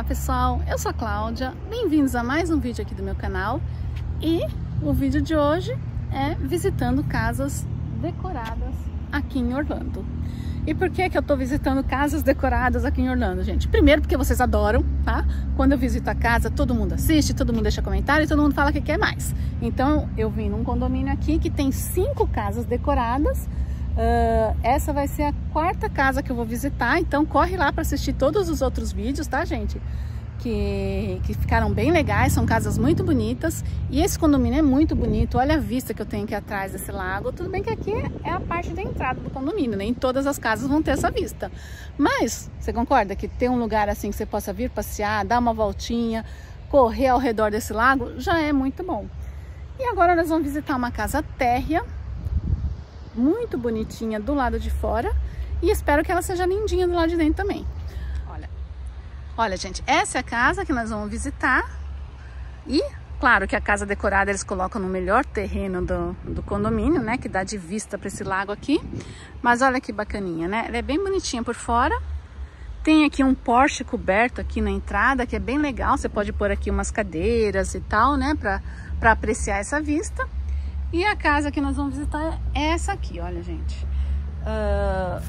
Olá pessoal, eu sou a Cláudia, bem-vindos a mais um vídeo aqui do meu canal e o vídeo de hoje é visitando casas decoradas aqui em Orlando. E por que que eu tô visitando casas decoradas aqui em Orlando, gente? Primeiro porque vocês adoram, tá? Quando eu visito a casa, todo mundo assiste, todo mundo deixa comentário e todo mundo fala que quer mais. Então eu vim num condomínio aqui que tem cinco casas decoradas ah, essa vai ser a quarta casa que eu vou visitar, então corre lá para assistir todos os outros vídeos, tá, gente? Que, que ficaram bem legais, são casas muito bonitas. E esse condomínio é muito bonito, olha a vista que eu tenho aqui atrás desse lago. Tudo bem que aqui é a parte da entrada do condomínio, nem né? todas as casas vão ter essa vista. Mas, você concorda que ter um lugar assim que você possa vir passear, dar uma voltinha, correr ao redor desse lago, já é muito bom. E agora nós vamos visitar uma casa térrea muito bonitinha do lado de fora e espero que ela seja lindinha do lado de dentro também. Olha, olha gente, essa é a casa que nós vamos visitar e claro que a casa decorada eles colocam no melhor terreno do, do condomínio, né, que dá de vista para esse lago aqui, mas olha que bacaninha, né, ela é bem bonitinha por fora. Tem aqui um Porsche coberto aqui na entrada, que é bem legal, você pode pôr aqui umas cadeiras e tal, né, para apreciar essa vista. E a casa que nós vamos visitar é essa aqui, olha, gente. Uh,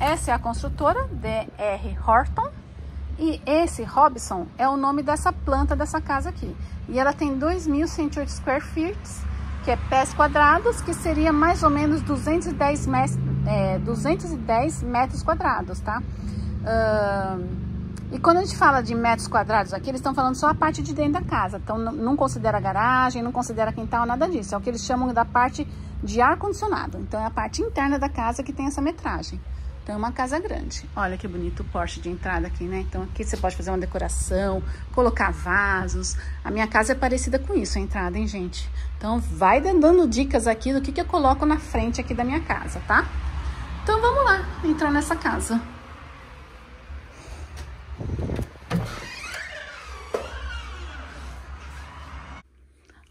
essa é a construtora, D.R. Horton. E esse Robson é o nome dessa planta dessa casa aqui. E ela tem 2.108 square feet, que é pés quadrados, que seria mais ou menos 210, met é, 210 metros quadrados, tá? Uh, e quando a gente fala de metros quadrados aqui, eles estão falando só a parte de dentro da casa. Então, não considera garagem, não considera quintal, nada disso. É o que eles chamam da parte de ar-condicionado. Então, é a parte interna da casa que tem essa metragem. Então, é uma casa grande. Olha que bonito o porte de entrada aqui, né? Então, aqui você pode fazer uma decoração, colocar vasos. A minha casa é parecida com isso, a entrada, hein, gente? Então, vai dando dicas aqui do que, que eu coloco na frente aqui da minha casa, tá? Então, vamos lá entrar nessa casa.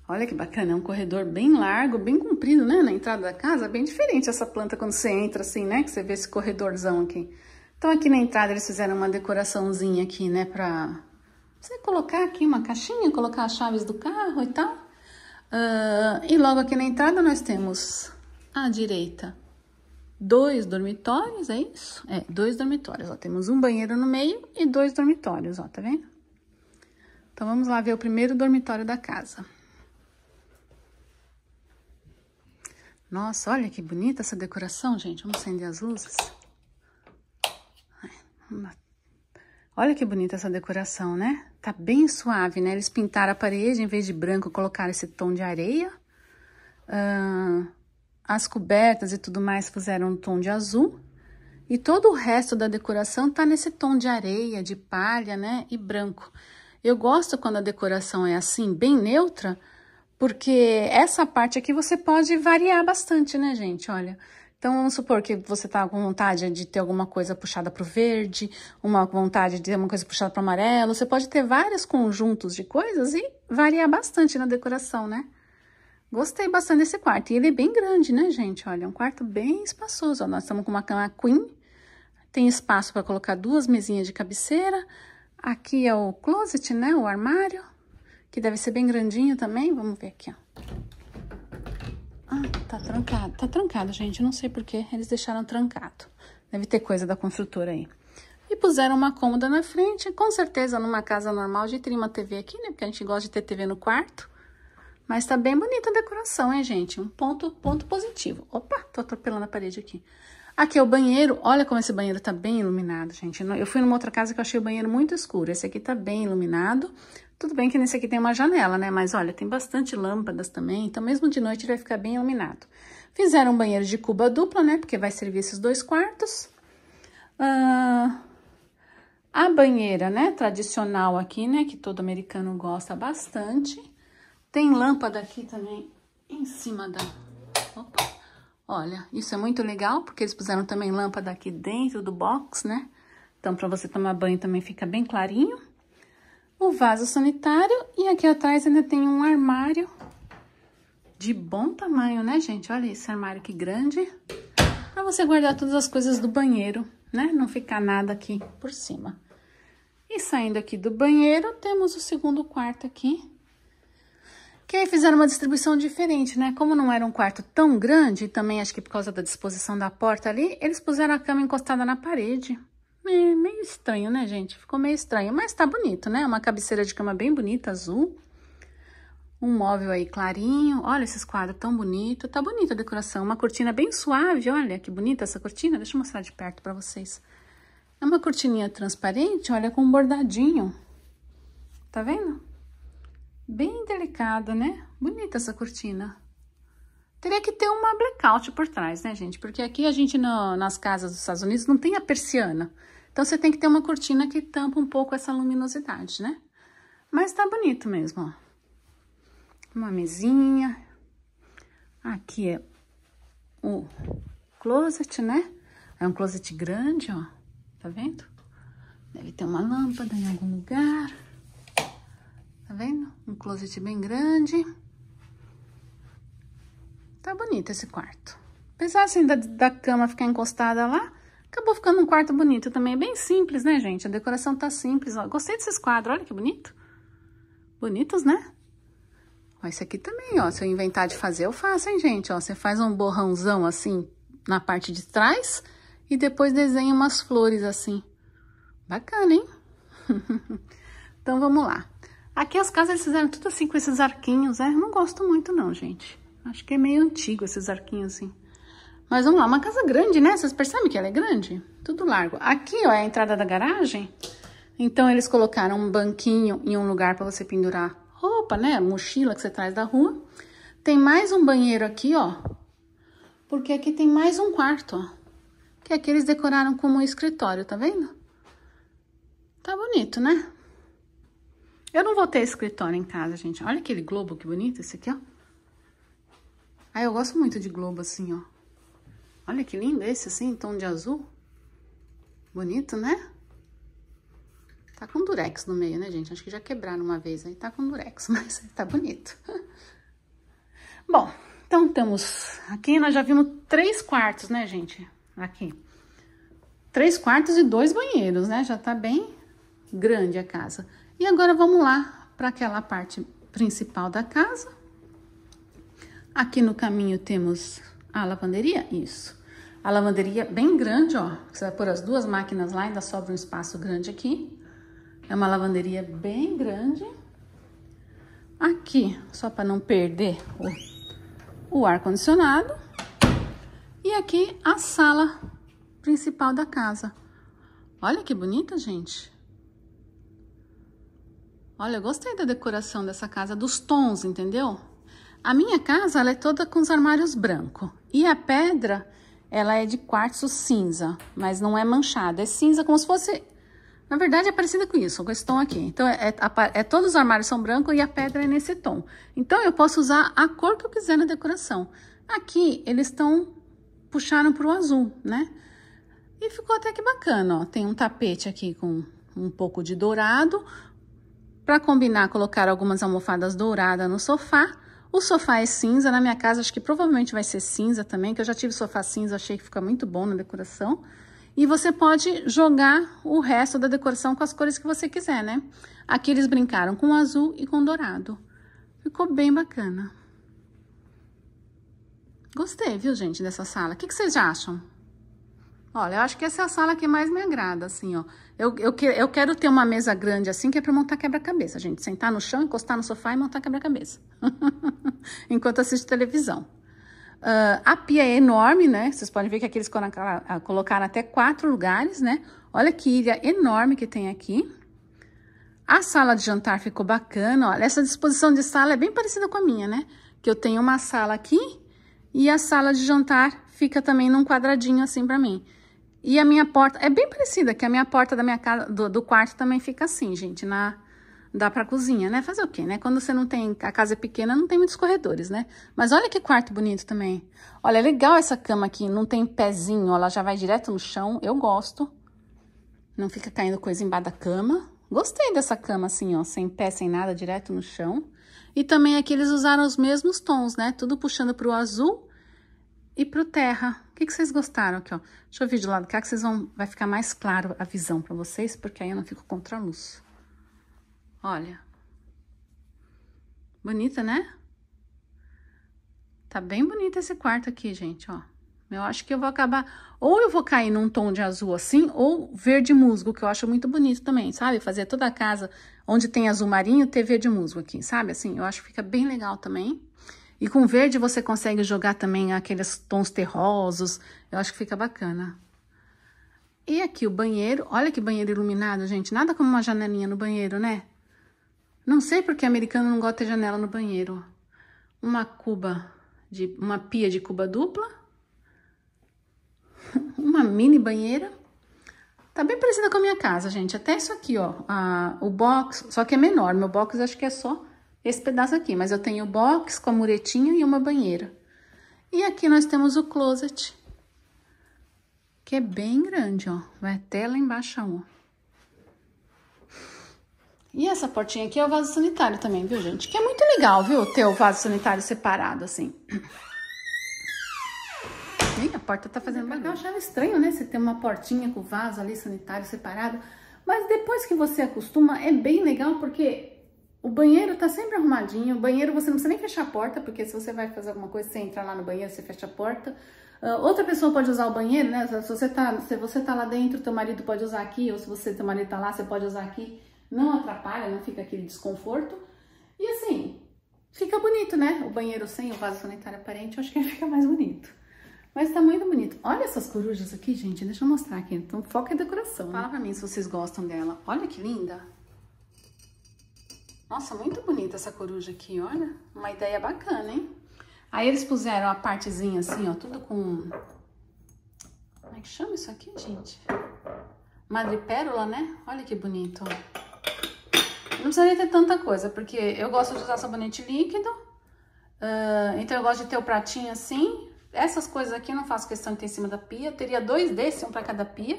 Olha que bacana, é um corredor bem largo, bem comprido, né? Na entrada da casa, bem diferente essa planta quando você entra assim, né? Que você vê esse corredorzão aqui. Então aqui na entrada eles fizeram uma decoraçãozinha aqui, né? Pra você colocar aqui uma caixinha, colocar as chaves do carro e tal. Uh, e logo aqui na entrada nós temos à direita dois dormitórios, é isso? É, dois dormitórios, ó. Temos um banheiro no meio e dois dormitórios, ó, tá vendo? Então vamos lá ver o primeiro dormitório da casa. Nossa, olha que bonita essa decoração, gente. Vamos acender as luzes. Olha que bonita essa decoração, né? Tá bem suave, né? Eles pintaram a parede, em vez de branco, colocaram esse tom de areia. Ah, as cobertas e tudo mais fizeram um tom de azul. E todo o resto da decoração tá nesse tom de areia, de palha, né? E branco. Eu gosto quando a decoração é assim, bem neutra, porque essa parte aqui você pode variar bastante, né, gente? Olha, então, vamos supor que você tá com vontade de ter alguma coisa puxada para o verde, uma vontade de ter uma coisa puxada para o amarelo. Você pode ter vários conjuntos de coisas e variar bastante na decoração, né? Gostei bastante desse quarto. E ele é bem grande, né, gente? Olha, é um quarto bem espaçoso. Ó, nós estamos com uma cama queen. Tem espaço para colocar duas mesinhas de cabeceira. Aqui é o closet, né? O armário que deve ser bem grandinho também. Vamos ver aqui, ó. Ah, tá trancado. Tá trancado, gente. não sei por que eles deixaram trancado. Deve ter coisa da construtora aí. E puseram uma cômoda na frente. Com certeza, numa casa normal, a gente teria uma TV aqui, né? Porque a gente gosta de ter TV no quarto. Mas tá bem bonita a decoração, hein, gente? Um ponto, ponto positivo. Opa, tô atropelando a parede aqui. Aqui é o banheiro. Olha como esse banheiro tá bem iluminado, gente. Eu fui numa outra casa que eu achei o banheiro muito escuro. Esse aqui tá bem iluminado. Tudo bem que nesse aqui tem uma janela, né? Mas olha, tem bastante lâmpadas também, então mesmo de noite ele vai ficar bem iluminado. Fizeram um banheiro de cuba dupla, né? Porque vai servir esses dois quartos. Ah, a banheira, né? Tradicional aqui, né? Que todo americano gosta bastante. Tem lâmpada aqui também em cima da... Opa! Olha, isso é muito legal, porque eles puseram também lâmpada aqui dentro do box, né? Então, para você tomar banho também fica bem clarinho o vaso sanitário e aqui atrás ainda tem um armário de bom tamanho, né, gente? Olha esse armário que grande, para você guardar todas as coisas do banheiro, né? Não ficar nada aqui por cima. E saindo aqui do banheiro, temos o segundo quarto aqui, que aí fizeram uma distribuição diferente, né? Como não era um quarto tão grande, também acho que por causa da disposição da porta ali, eles puseram a cama encostada na parede. É meio estranho, né, gente? Ficou meio estranho, mas tá bonito, né? Uma cabeceira de cama bem bonita, azul. Um móvel aí clarinho. Olha esses quadros tão bonito. Tá bonita a decoração. Uma cortina bem suave. Olha que bonita essa cortina. Deixa eu mostrar de perto pra vocês. É uma cortininha transparente, olha, com um bordadinho. Tá vendo? Bem delicada, né? Bonita essa cortina. Teria que ter uma blackout por trás, né, gente? Porque aqui a gente, no, nas casas dos Estados Unidos, não tem a persiana. Então, você tem que ter uma cortina que tampa um pouco essa luminosidade, né? Mas tá bonito mesmo, ó. Uma mesinha. Aqui é o closet, né? É um closet grande, ó. Tá vendo? Deve ter uma lâmpada em algum lugar. Tá vendo? Um closet bem grande. É bonito esse quarto. Apesar assim da, da cama ficar encostada lá, acabou ficando um quarto bonito também. É bem simples, né, gente? A decoração tá simples. Ó. Gostei desses quadros, olha que bonito. Bonitos, né? Ó, esse aqui também, ó. Se eu inventar de fazer, eu faço, hein, gente? Ó, você faz um borrãozão assim na parte de trás e depois desenha umas flores assim. Bacana, hein? então, vamos lá. Aqui as casas eles fizeram tudo assim com esses arquinhos, né? não gosto muito não, gente. Acho que é meio antigo esses arquinhos assim. Mas vamos lá, uma casa grande, né? Vocês percebem que ela é grande? Tudo largo. Aqui, ó, é a entrada da garagem. Então, eles colocaram um banquinho e um lugar para você pendurar roupa, né? Mochila que você traz da rua. Tem mais um banheiro aqui, ó. Porque aqui tem mais um quarto, ó. Que aqui eles decoraram como um escritório, tá vendo? Tá bonito, né? Eu não vou ter escritório em casa, gente. Olha aquele globo, que bonito esse aqui, ó. Ah, eu gosto muito de globo assim, ó. Olha que lindo esse, assim, tom de azul. Bonito, né? Tá com durex no meio, né, gente? Acho que já quebraram uma vez aí, tá com durex, mas tá bonito. Bom, então temos... Aqui nós já vimos três quartos, né, gente? Aqui. Três quartos e dois banheiros, né? Já tá bem grande a casa. E agora vamos lá para aquela parte principal da casa. Aqui no caminho temos a lavanderia, isso. A lavanderia bem grande, ó. Você vai pôr as duas máquinas lá, ainda sobra um espaço grande aqui. É uma lavanderia bem grande. Aqui, só para não perder o, o ar-condicionado. E aqui a sala principal da casa. Olha que bonita, gente. Olha, eu gostei da decoração dessa casa, dos tons, entendeu? Entendeu? A minha casa ela é toda com os armários branco e a pedra ela é de quartzo cinza, mas não é manchada, é cinza como se fosse... Na verdade, é parecida com isso, com esse tom aqui. Então, é, é, é todos os armários são branco e a pedra é nesse tom. Então, eu posso usar a cor que eu quiser na decoração. Aqui, eles estão... puxaram para o azul, né? E ficou até que bacana, ó. Tem um tapete aqui com um pouco de dourado. Para combinar, colocar algumas almofadas douradas no sofá. O sofá é cinza, na minha casa acho que provavelmente vai ser cinza também, que eu já tive sofá cinza, achei que fica muito bom na decoração. E você pode jogar o resto da decoração com as cores que você quiser, né? Aqui eles brincaram com azul e com dourado. Ficou bem bacana. Gostei, viu, gente, dessa sala. O que, que vocês acham? Olha, eu acho que essa é a sala que mais me agrada, assim, ó. Eu, eu, eu quero ter uma mesa grande assim, que é para montar quebra-cabeça, gente. Sentar no chão, encostar no sofá e montar quebra-cabeça. Enquanto assisto televisão. Uh, a pia é enorme, né? Vocês podem ver que aqui eles ah, ah, colocaram até quatro lugares, né? Olha que ilha enorme que tem aqui. A sala de jantar ficou bacana, olha. Essa disposição de sala é bem parecida com a minha, né? Que eu tenho uma sala aqui e a sala de jantar fica também num quadradinho assim para mim. E a minha porta é bem parecida, que a minha porta da minha casa, do, do quarto também fica assim, gente, na dá para cozinha, né? Fazer o quê, né? Quando você não tem, a casa é pequena, não tem muitos corredores, né? Mas olha que quarto bonito também. Olha, é legal essa cama aqui, não tem pezinho, ela já vai direto no chão, eu gosto. Não fica caindo coisa embaixo da cama. Gostei dessa cama assim, ó, sem pé, sem nada, direto no chão. E também aqui eles usaram os mesmos tons, né? Tudo puxando pro azul e pro terra. O que, que vocês gostaram aqui, ó? Deixa eu vir de lado cá é que vocês vão, vai ficar mais claro a visão para vocês, porque aí eu não fico contra a luz. Olha. Bonita, né? Tá bem bonito esse quarto aqui, gente, ó. Eu acho que eu vou acabar... Ou eu vou cair num tom de azul assim, ou verde musgo, que eu acho muito bonito também, sabe? Fazer toda a casa onde tem azul marinho, ter verde musgo aqui, sabe? Assim, eu acho que fica bem legal também. E com verde você consegue jogar também aqueles tons terrosos. Eu acho que fica bacana. E aqui o banheiro. Olha que banheiro iluminado, gente. Nada como uma janelinha no banheiro, né? Não sei porque americano não gosta de janela no banheiro. Uma cuba de uma pia de cuba dupla. uma mini banheira. Tá bem parecida com a minha casa, gente. Até isso aqui, ó. A, ah, o box, só que é menor. Meu box acho que é só esse pedaço aqui, mas eu tenho box com a muretinha e uma banheira. E aqui nós temos o closet, que é bem grande, ó. Vai até lá embaixo, ó. E essa portinha aqui é o vaso sanitário também, viu, gente? Que é muito legal, viu, ter o vaso sanitário separado, assim. Ih, a porta tá fazendo barulho. Eu achava estranho, né, você ter uma portinha com o vaso ali sanitário separado. Mas depois que você acostuma, é bem legal, porque o banheiro tá sempre arrumadinho. O banheiro você não precisa nem fechar a porta, porque se você vai fazer alguma coisa, você entra lá no banheiro, você fecha a porta. Uh, outra pessoa pode usar o banheiro, né? Se você, tá, se você tá lá dentro, teu marido pode usar aqui, ou se você, teu marido tá lá, você pode usar aqui. Não atrapalha, não fica aquele desconforto. E assim, fica bonito, né? O banheiro sem o vaso sanitário aparente, eu acho que ele fica mais bonito. Mas tá muito bonito. Olha essas corujas aqui, gente. Deixa eu mostrar aqui. Então, foca em decoração. Né? Fala pra mim se vocês gostam dela. Olha que linda. Nossa, muito bonita essa coruja aqui, olha. Uma ideia bacana, hein? Aí eles puseram a partezinha assim, ó, tudo com... Como é que chama isso aqui, gente? Madrepérola, né? Olha que bonito, ó. Não precisaria ter tanta coisa, porque eu gosto de usar sabonete líquido, uh, então eu gosto de ter o pratinho assim. Essas coisas aqui eu não faço questão de ter em cima da pia. Eu teria dois desses, um pra cada pia,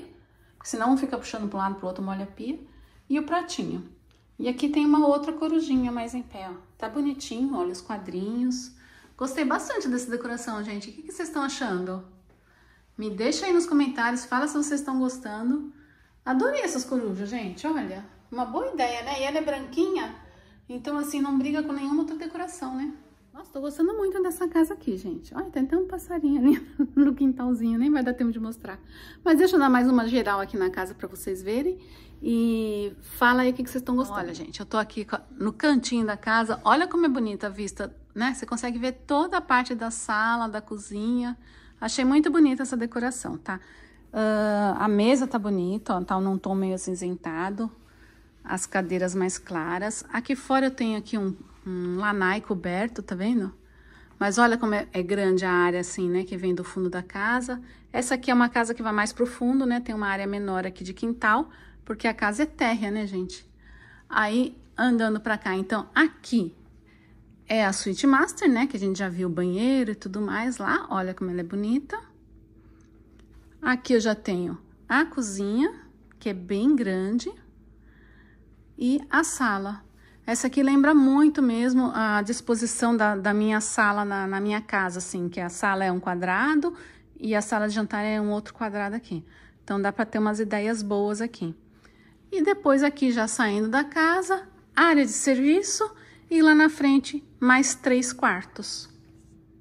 porque senão um fica puxando pra um lado, pro outro, molha a pia. E o pratinho. E aqui tem uma outra corujinha mais em pé, ó. Tá bonitinho, olha os quadrinhos. Gostei bastante dessa decoração, gente. O que, que vocês estão achando? Me deixa aí nos comentários, fala se vocês estão gostando. Adorei essas corujas, gente, olha. Uma boa ideia, né? E ela é branquinha, então assim, não briga com nenhuma outra decoração, né? Nossa, tô gostando muito dessa casa aqui, gente. Olha, tem até um passarinho ali no quintalzinho, nem vai dar tempo de mostrar. Mas deixa eu dar mais uma geral aqui na casa pra vocês verem. E fala aí o que, que vocês estão gostando. Olha, gente, eu tô aqui no cantinho da casa. Olha como é bonita a vista, né? Você consegue ver toda a parte da sala, da cozinha. Achei muito bonita essa decoração, tá? Uh, a mesa tá bonita, ó, tá num tom meio acinzentado. As cadeiras mais claras. Aqui fora eu tenho aqui um, um lanai coberto, tá vendo? Mas olha como é, é, grande a área assim, né, que vem do fundo da casa. Essa aqui é uma casa que vai mais pro fundo, né, tem uma área menor aqui de quintal, porque a casa é térrea, né, gente? Aí, andando pra cá, então, aqui é a suíte master, né, que a gente já viu o banheiro e tudo mais lá. Olha como ela é bonita. Aqui eu já tenho a cozinha, que é bem grande, e a sala, essa aqui lembra muito mesmo a disposição da, da minha sala na, na, minha casa, assim, que a sala é um quadrado e a sala de jantar é um outro quadrado aqui. Então, dá para ter umas ideias boas aqui. E depois aqui, já saindo da casa, área de serviço e lá na frente, mais três quartos.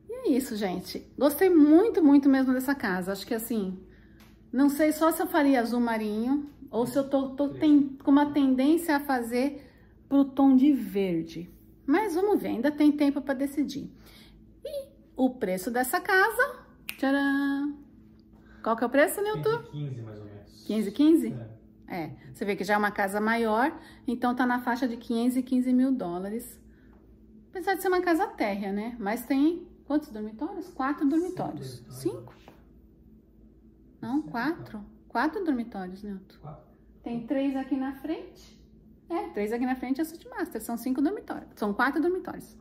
E é isso, gente. Gostei muito, muito mesmo dessa casa. Acho que assim, não sei só se eu faria azul marinho ou se eu tô, tô com uma tendência a fazer para o tom de verde. Mas vamos ver, ainda tem tempo para decidir. E o preço dessa casa? Tcharam! Qual que é o preço, Nilton? 15, 15 mais ou menos. 15, 15? É. é. Você vê que já é uma casa maior, então tá na faixa de e 15 mil dólares. Apesar de ser uma casa térrea, né? Mas tem quantos dormitórios? Quatro dormitórios. Cinco? Cinco? Não, quatro. Quatro dormitórios, Nilton. Quatro. Tem três aqui na frente. É, três aqui na frente é a suíte master, são cinco dormitórios, são quatro dormitórios.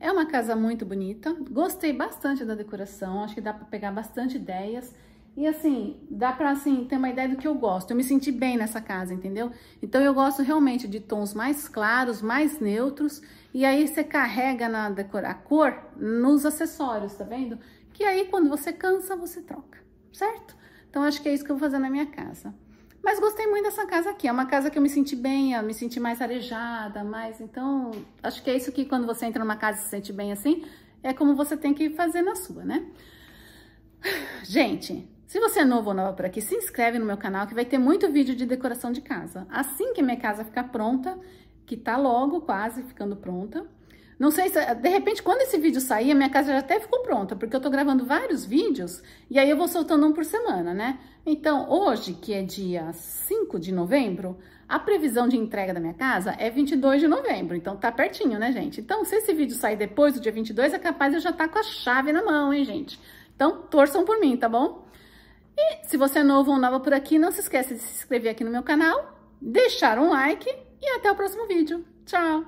É uma casa muito bonita, gostei bastante da decoração, acho que dá para pegar bastante ideias. E assim, dá para assim, ter uma ideia do que eu gosto. Eu me senti bem nessa casa, entendeu? Então eu gosto realmente de tons mais claros, mais neutros. E aí você carrega na decor, a cor nos acessórios, tá vendo? Que aí quando você cansa, você troca, certo? Então acho que é isso que eu vou fazer na minha casa. Mas gostei muito dessa casa aqui. É uma casa que eu me senti bem, eu me senti mais arejada, mais. Então, acho que é isso que quando você entra numa casa e se sente bem assim, é como você tem que fazer na sua, né? Gente, se você é novo ou nova por aqui, se inscreve no meu canal que vai ter muito vídeo de decoração de casa. Assim que minha casa ficar pronta, que tá logo quase ficando pronta, não sei se, de repente, quando esse vídeo sair, a minha casa já até ficou pronta, porque eu tô gravando vários vídeos e aí eu vou soltando um por semana, né? Então, hoje, que é dia 5 de novembro, a previsão de entrega da minha casa é 22 de novembro, então tá pertinho, né, gente? Então, se esse vídeo sair depois do dia 22, é capaz eu já tá com a chave na mão, hein, gente? Então, torçam por mim, tá bom? E se você é novo ou nova por aqui, não se esqueça de se inscrever aqui no meu canal, deixar um like e até o próximo vídeo. Tchau!